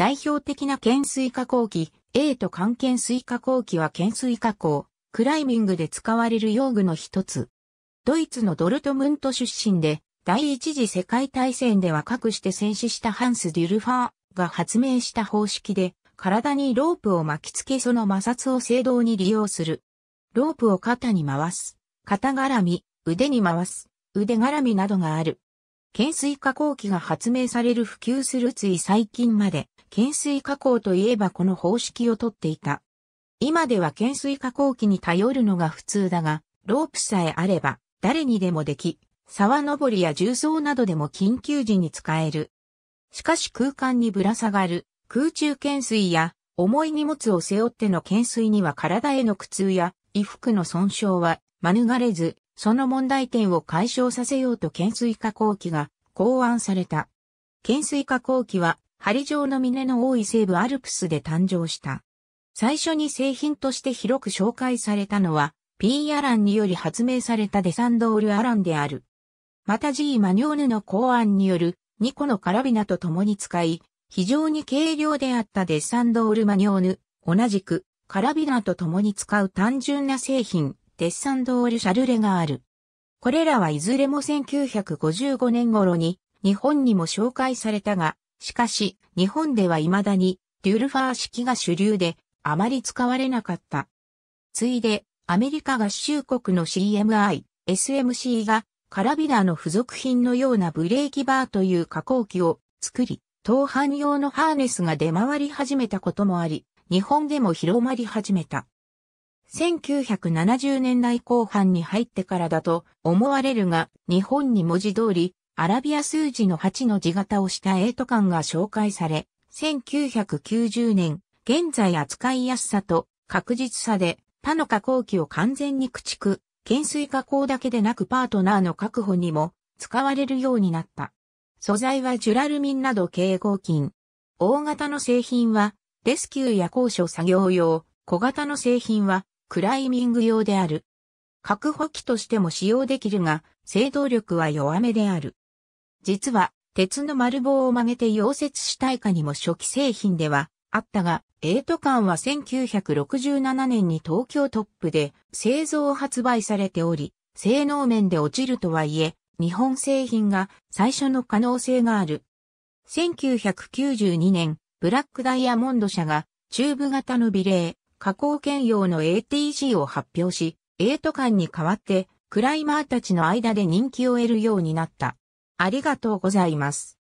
代表的な懸垂加工機、A と関懸垂加工機は懸垂加工、クライミングで使われる用具の一つ。ドイツのドルトムント出身で、第一次世界大戦では各して戦死したハンス・デュルファーが発明した方式で、体にロープを巻きつけその摩擦を正当に利用する。ロープを肩に回す、肩絡み、腕に回す、腕絡みなどがある。懸垂加工機が発明される普及するつい最近まで、懸垂加工といえばこの方式をとっていた。今では懸垂加工機に頼るのが普通だが、ロープさえあれば誰にでもでき、沢登りや重曹などでも緊急時に使える。しかし空間にぶら下がる空中懸垂や重い荷物を背負っての懸垂には体への苦痛や衣服の損傷は免れず、その問題点を解消させようと懸垂加工機が考案された。懸垂加工機は針状の峰の多い西部アルプスで誕生した。最初に製品として広く紹介されたのは、P. アランにより発明されたデサンドールアランである。また G. マニョーヌの考案による2個のカラビナと共に使い、非常に軽量であったデサンドールマニョーヌ、同じくカラビナと共に使う単純な製品、デサンドールシャルレがある。これらはいずれも1955年頃に日本にも紹介されたが、しかし、日本では未だに、デュルファー式が主流で、あまり使われなかった。ついで、アメリカ合衆国の CMI、SMC が、カラビナの付属品のようなブレーキバーという加工機を作り、当販用のハーネスが出回り始めたこともあり、日本でも広まり始めた。1970年代後半に入ってからだと思われるが、日本に文字通りアラビア数字の8の字型をしたエイト感が紹介され、1990年、現在扱いやすさと確実さで他の加工機を完全に駆逐、懸垂加工だけでなくパートナーの確保にも使われるようになった。素材はジュラルミンなど軽合金。大型の製品はレスキューや高所作業用、小型の製品はクライミング用である。確保機としても使用できるが、制動力は弱めである。実は、鉄の丸棒を曲げて溶接したいかにも初期製品ではあったが、エイトンは1967年に東京トップで製造発売されており、性能面で落ちるとはいえ、日本製品が最初の可能性がある。1992年、ブラックダイヤモンド社がチューブ型のビレー、加工兼用の ATG を発表し、エイトンに代わってクライマーたちの間で人気を得るようになった。ありがとうございます。